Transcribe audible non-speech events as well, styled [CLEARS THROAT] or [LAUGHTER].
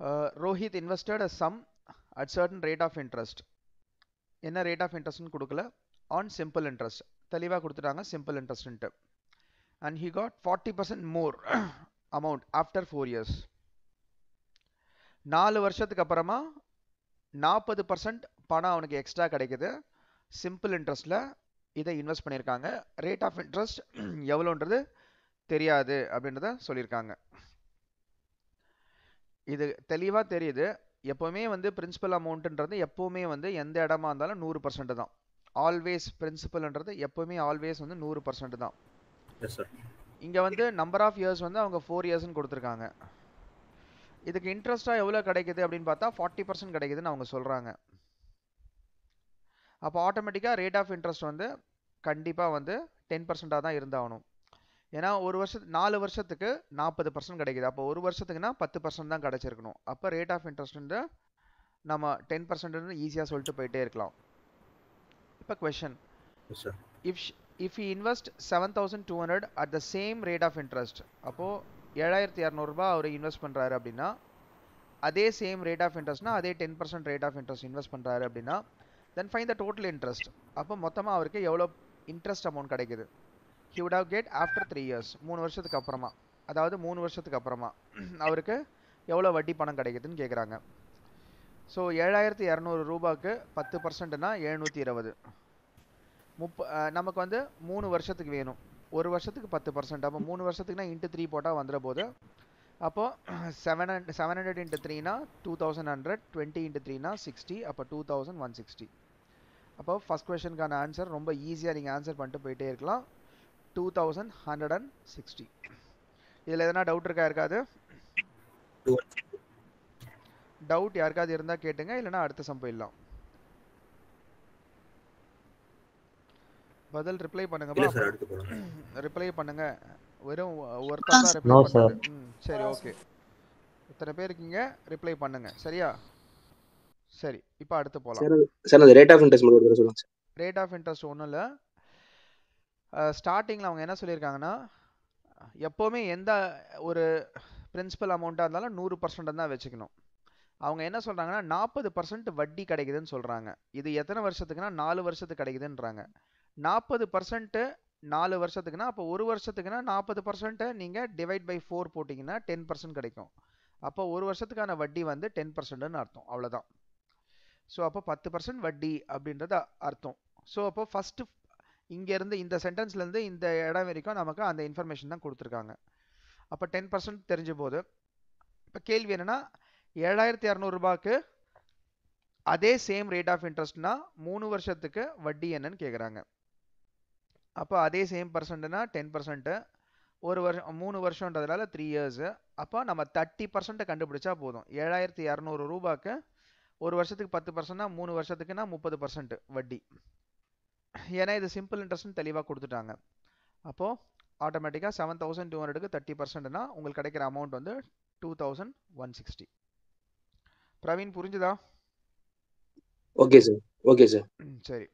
Rohit uh, Rohit invested a sum at certain rate of என்ன rate of இன்ட்ரெஸ்ட்னு கொடுக்கல on simple interest தெளிவாக கொடுத்துட்டாங்க simple simple and and got forty percent more amount after four years நாலு வருஷத்துக்கு அப்புறமா நாற்பது பர்சன்ட் பணம் அவனுக்கு எக்ஸ்ட்ரா கிடைக்குது சிம்பிள் இன்ட்ரெஸ்ட்டில் இதை இன்வெஸ்ட் பண்ணியிருக்காங்க ரேட் ஆஃப் இன்ட்ரெஸ்ட் எவ்வளோன்றது தெரியாது அப்படின்றத சொல்லியிருக்காங்க இது தெளிவாக தெரியுது எப்போவுமே வந்து பிரின்சிபல் அமௌண்ட்டுன்றது எப்போவுமே வந்து எந்த இடமா இருந்தாலும் நூறு பர்சன்ட் தான் ஆல்வேஸ் பிரின்சிபல்ன்றது எப்போவுமே ஆல்வேஸ் வந்து நூறு பர்சன்ட் தான் இங்கே வந்து நம்பர் ஆஃப் இயர்ஸ் வந்து அவங்க ஃபோர் இயர்ஸ்ன்னு கொடுத்துருக்காங்க இதுக்கு இன்ட்ரெஸ்ட்டாக எவ்வளோ கிடைக்குது அப்படின்னு பார்த்தா ஃபார்ட்டி பர்சன்ட் கிடைக்குதுன்னு அவங்க சொல்கிறாங்க அப்போ ஆட்டோமேட்டிக்காக ரேட் ஆஃப் இன்ட்ரெஸ்ட் வந்து கண்டிப்பாக வந்து டென் பர்சண்ட்டாக தான் இருந்தாகணும் ஏன்னா ஒரு வருஷ நாலு வருஷத்துக்கு நாற்பது பர்சன்ட் கிடைக்குது அப்போ ஒரு வருஷத்துக்குன்னா பத்து பர்சன்ட் தான் கிடச்சிருக்கணும் அப்போ ரேட் ஆஃப் இன்ட்ரெஸ்ட்டு நம்ம டென் பர்சன்ட்னு ஈஸியாக சொல்லிட்டு போயிட்டே இருக்கலாம் இப்போ question if if you invest seven thousand two hundred at the same rate of interest அப்போது ஏழாயிரத்தி இரநூறுபா அவர் இன்வெஸ்ட் பண்ணுறாரு அப்படின்னா அதே சேம் ரேட் ஆஃப் இன்ட்ரெஸ்ட்னா அதே ten percent rate of interest invest பண்ணுறாரு அப்படின்னா then fine the total interest அப்போ மொத்தமாக அவருக்கு எவ்வளோ இன்ட்ரெஸ்ட் அமௌண்ட் கிடைக்குது he would have get after three years மூணு வருஷத்துக்கு அப்புறமா அதாவது மூணு வருஷத்துக்கு அப்புறமா [CLEARS THROAT] அவருக்கு எவ்வளோ வட்டி பணம் கிடைக்குதுன்னு கேட்குறாங்க ஸோ ஏழாயிரத்தி இரநூறு ரூபாய்க்கு பத்து பர்சன்ட்னா எழுநூற்றி இருபது முப்ப நமக்கு வந்து மூணு வருஷத்துக்கு வேணும் ஒரு வருஷத்துக்கு பத்து பர்சன்ட் அப்போ மூணு வருஷத்துக்குனா இன்ட்டு த்ரீ போட்டால் வந்துட போது அப்போது செவன் ஹண்ட் செவன் ஹண்ட்ரட் இன்ட்டு த்ரீனா two thousand hundred twenty into த்ரீனா சிக்ஸ்டி அப்போ டூ தௌசண்ட் ஒன் சிக்ஸ்டி அப்போ ஃபஸ்ட் கொஷனுக்கான ஆன்சர் ரொம்ப ஈஸியாக நீங்கள் ஆன்சர் பண்ணிட்டு போயிட்டே இருக்கலாம் two thousand hundred and sixty இதில் எதனா டவுட் இருக்கா இருக்காது டவுட் யாருக்காவது இருந்தால் கேட்டுங்க இல்லைனா அடுத்த சம் போயிடலாம் பதில் ரிப்ளை பண்ணுங்க ரிப்ளை பண்ணுங்க வெறும் ஒருத்தர் தான் ரிப்ளை பண்ணுங்க சரி ஓகே இத்தனை பேர் இருக்கீங்க ரிப்ளை பண்ணுங்க சரியா சரி இப்போ அடுத்து போகலாம் சார் அந்த ரேட் ஆஃப் இன்ட்ரெஸ்ட் மட்டும் சொல்லுங்க ரேட் ஆஃப் இன்ட்ரெஸ்ட் ஒன்றும் இல்லை ஸ்டார்டிங்கில் அவங்க என்ன சொல்லியிருக்காங்கன்னா எப்போவுமே எந்த ஒரு பிரின்சிபல் அமௌண்ட்டாக இருந்தாலும் நூறு பர்சன்ட் தான் வச்சுக்கணும் அவங்க என்ன சொல்கிறாங்கன்னா நாற்பது பர்சன்ட் வட்டி கிடைக்குதுன்னு சொல்கிறாங்க இது எத்தனை வருஷத்துக்குன்னா நாலு வருஷத்துக்கு கிடைக்குதுன்றாங்க நாற்பது பர்சன்ட்டு நாலு வருஷத்துக்குன்னா அப்போ ஒரு வருஷத்துக்குன்னா நாற்பது பர்சன்ட்டை நீங்கள் டிவைட் பை ஃபோர் போட்டிங்கன்னா டென் பர்சன்ட் கிடைக்கும் அப்போ ஒரு வருஷத்துக்கான வட்டி வந்து டென் பர்சன்ட்டுன்னு அர்த்தம் அவ்வளோதான் ஸோ அப்போ பத்து பர்சன்ட் வட்டி அப்படின்றத அர்த்தம் ஸோ அப்போ ஃபஸ்ட்டு இங்கேருந்து இந்த சென்டென்ஸ்லேருந்து இந்த இடம் வரைக்கும் நமக்கு அந்த இன்ஃபர்மேஷன் தான் கொடுத்துருக்காங்க அப்போ டென் பர்சன்ட் தெரிஞ்ச போது இப்போ கேள்வி என்னென்னா ஏழாயிரத்தி இரநூறுபாக்கு அதே சேம் ரேட் ஆஃப் இன்ட்ரெஸ்ட்னா மூணு வருஷத்துக்கு வட்டி என்னன்னு கேட்குறாங்க அப்போ அதே சேம் பர்சன்ட்னா டென் பர்சன்ட்டு ஒரு வருஷம் மூணு வருஷன்றதுனால த்ரீ இயர்ஸு அப்போ நம்ம தேர்ட்டி பர்சன்ட்டை கண்டுபிடிச்சா போதும் ஏழாயிரத்தி இரநூறு ரூபாய்க்கு ஒரு வருஷத்துக்கு பத்து பர்சன்ட்னா மூணு வருஷத்துக்குன்னா முப்பது பர்சன்ட் வட்டி ஏன்னா இது சிம்பிள் இன்ட்ரெஸ்ட்னு தெளிவாக கொடுத்துட்டாங்க அப்போது ஆட்டோமேட்டிக்காக செவன் தௌசண்ட் டூ ஹண்ட்ரடுக்கு தேர்ட்டி பர்சன்ட்னா உங்களுக்கு கிடைக்கிற அமௌண்ட் வந்து two thousand one sixty Praveen புரிஞ்சுதா ஓகே சார் ஓகே சார் சரி